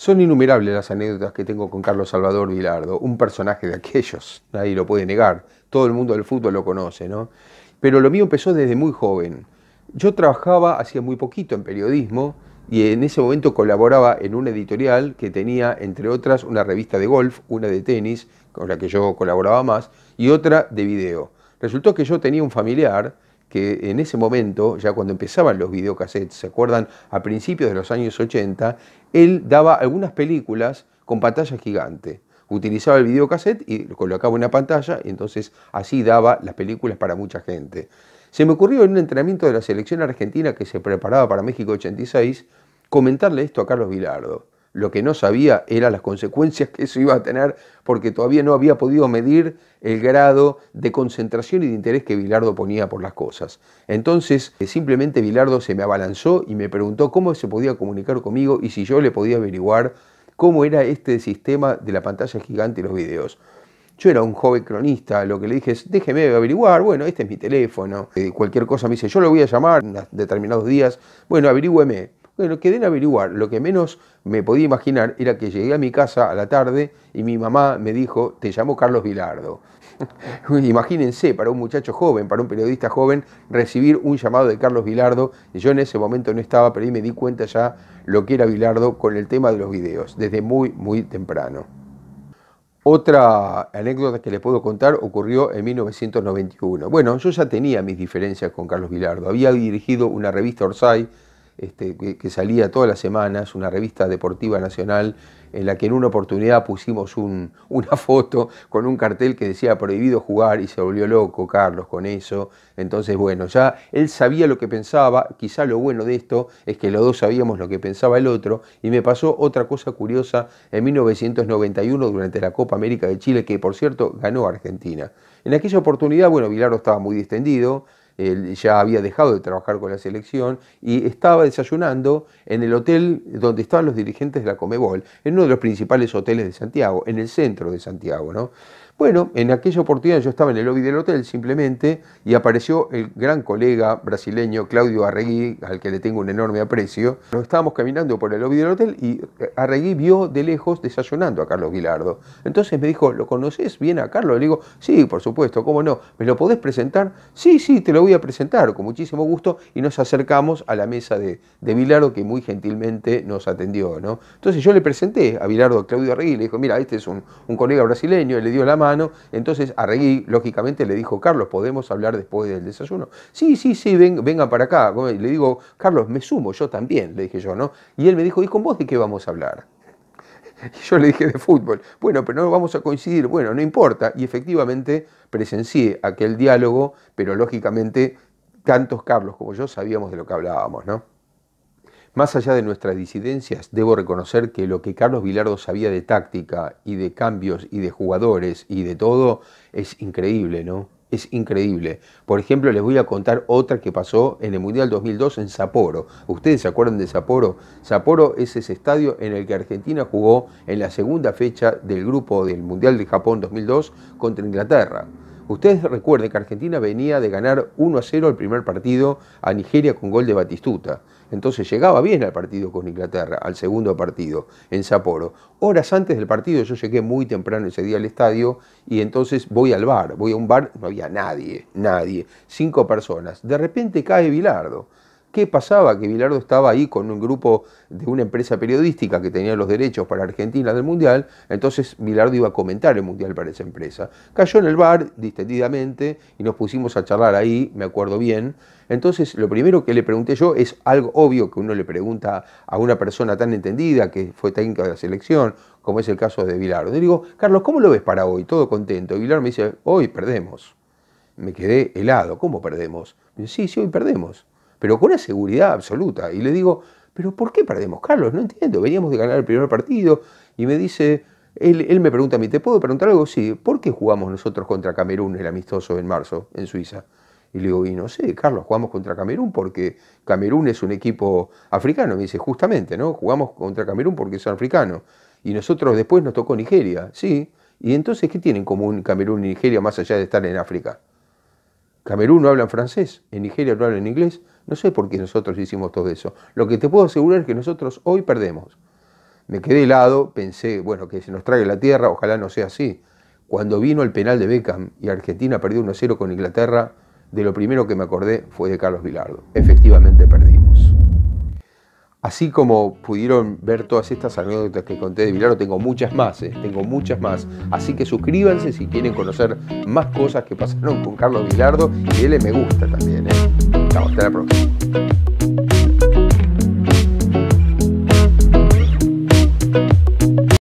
Son innumerables las anécdotas que tengo con Carlos Salvador Vilardo, un personaje de aquellos, nadie lo puede negar, todo el mundo del fútbol lo conoce, ¿no? Pero lo mío empezó desde muy joven. Yo trabajaba hacía muy poquito en periodismo y en ese momento colaboraba en una editorial que tenía, entre otras, una revista de golf, una de tenis, con la que yo colaboraba más, y otra de video. Resultó que yo tenía un familiar que en ese momento, ya cuando empezaban los videocassettes, ¿se acuerdan? A principios de los años 80, él daba algunas películas con pantalla gigante. Utilizaba el videocassette y lo colocaba en una pantalla, y entonces así daba las películas para mucha gente. Se me ocurrió en un entrenamiento de la selección argentina que se preparaba para México 86 comentarle esto a Carlos Vilardo. Lo que no sabía era las consecuencias que eso iba a tener porque todavía no había podido medir el grado de concentración y de interés que Bilardo ponía por las cosas. Entonces, eh, simplemente Bilardo se me abalanzó y me preguntó cómo se podía comunicar conmigo y si yo le podía averiguar cómo era este sistema de la pantalla gigante y los videos. Yo era un joven cronista, lo que le dije es, déjeme averiguar, bueno, este es mi teléfono, eh, cualquier cosa me dice, yo lo voy a llamar en determinados días, bueno, averigüeme lo quedé en averiguar. Lo que menos me podía imaginar era que llegué a mi casa a la tarde y mi mamá me dijo, te llamó Carlos Vilardo. Imagínense, para un muchacho joven, para un periodista joven, recibir un llamado de Carlos Vilardo. Yo en ese momento no estaba, pero ahí me di cuenta ya lo que era Vilardo con el tema de los videos, desde muy, muy temprano. Otra anécdota que les puedo contar ocurrió en 1991. Bueno, yo ya tenía mis diferencias con Carlos Vilardo. Había dirigido una revista Orsay este, que, salía todas las semanas, una revista deportiva nacional, en la que en una oportunidad pusimos una foto con un cartel que decía prohibido jugar y se volvió loco Carlos con eso. Entonces, bueno, ya él sabía lo que pensaba, quizá lo bueno de esto es que los dos sabíamos lo que pensaba el otro, y me pasó otra cosa curiosa en 1991 durante la Copa América de Chile, que por cierto ganó Argentina. En aquella oportunidad, bueno, Vilaro estaba muy distendido, él ya había dejado de trabajar con la selección y estaba desayunando en el hotel donde estaban los dirigentes de la Comebol, en uno de los principales hoteles de Santiago, en el centro de Santiago, ¿no? Bueno, en aquella oportunidad yo estaba en el lobby del hotel simplemente y apareció el gran colega brasileño Claudio Arregui, al que le tengo un enorme aprecio. Nos estábamos caminando por el lobby del hotel y eh, Arregui vio de lejos desayunando a Carlos Vilardo. Entonces me dijo, ¿lo conoces bien a Carlos? Le digo, sí, por supuesto, ¿cómo no? ¿Me lo podés presentar? Sí, sí, te lo voy a presentar, con muchísimo gusto. Y nos acercamos a la mesa de, de que muy gentilmente nos atendió. ¿no? Entonces yo le presenté a Vilardo a Claudio Arregui, le dijo, mira, este es un, colega brasileño, le dio la mano entonces Arregui, lógicamente, le dijo, Carlos, ¿podemos hablar después del desayuno? Sí, sí, sí, vengan venga para acá. le digo, Carlos, me sumo, yo también, le dije yo, ¿no? Y él me dijo, ¿y con vos de qué vamos a hablar? Y yo le dije de fútbol. Bueno, pero no vamos a coincidir. Bueno, no importa. Y efectivamente presencié aquel diálogo, pero lógicamente tantos Carlos como yo sabíamos de lo que hablábamos, ¿no? Más allá de nuestras disidencias, debo reconocer que lo que Carlos Vilardo sabía de táctica y de cambios y de jugadores y de todo es increíble, ¿no? Es increíble. Por ejemplo, les voy a contar otra que pasó en el Mundial 2002 en Sapporo. ¿Ustedes se acuerdan de Sapporo? Sapporo es ese estadio en el que Argentina jugó en la segunda fecha del grupo del Mundial de Japón 2002 contra Inglaterra. Ustedes recuerden que Argentina venía de ganar 1 a 0 el primer partido a Nigeria con gol de Batistuta. Entonces llegaba bien al partido con Inglaterra, al segundo partido, en Sapporo. Horas antes del partido yo llegué muy temprano ese día al estadio y entonces voy al bar, voy a un bar, no había nadie, nadie, cinco personas. De repente cae Bilardo. ¿Qué pasaba? Que Bilardo estaba ahí con un grupo de una empresa periodística que tenía los derechos para Argentina del Mundial, entonces Bilardo iba a comentar el Mundial para esa empresa. Cayó en el bar distendidamente y nos pusimos a charlar ahí, me acuerdo bien. Entonces lo primero que le pregunté yo es algo obvio que uno le pregunta a una persona tan entendida que fue técnica de la selección, como es el caso de Bilardo. Le digo, Carlos, ¿cómo lo ves para hoy? Todo contento. Y Bilardo me dice, hoy perdemos. Me quedé helado, ¿cómo perdemos? sí, sí, hoy perdemos pero con una seguridad absoluta. Y le digo, ¿pero por qué perdemos, Carlos? No entiendo, veníamos de ganar el primer partido. Y me dice, él, me pregunta a mí, ¿te puedo preguntar algo? Sí, ¿por qué jugamos nosotros contra Camerún, el amistoso, en marzo, en Suiza? Y le digo, y no sé, Carlos, jugamos contra Camerún porque Camerún es un equipo africano. Me dice, justamente, ¿no? Jugamos contra Camerún porque son africanos. Y nosotros después nos tocó Nigeria, sí. ¿Y entonces qué tienen en común Camerún y Nigeria más allá de estar en África? Camerún no hablan francés, en Nigeria no hablan inglés. No sé por qué nosotros hicimos todo eso. Lo que te puedo asegurar es que nosotros hoy perdemos. Me quedé helado, pensé, bueno, que se nos trague la tierra, ojalá no sea así. Cuando vino el penal de Beckham y Argentina perdió 1-0 con Inglaterra, de lo primero que me acordé fue de Carlos Bilardo. Efectivamente perdí. Así como pudieron ver todas estas anécdotas que conté de Vilardo, tengo muchas más, ¿eh? tengo muchas más. Así que suscríbanse si quieren conocer más cosas que pasaron con Carlos Vilardo y denle me gusta también. ¿eh? hasta la próxima.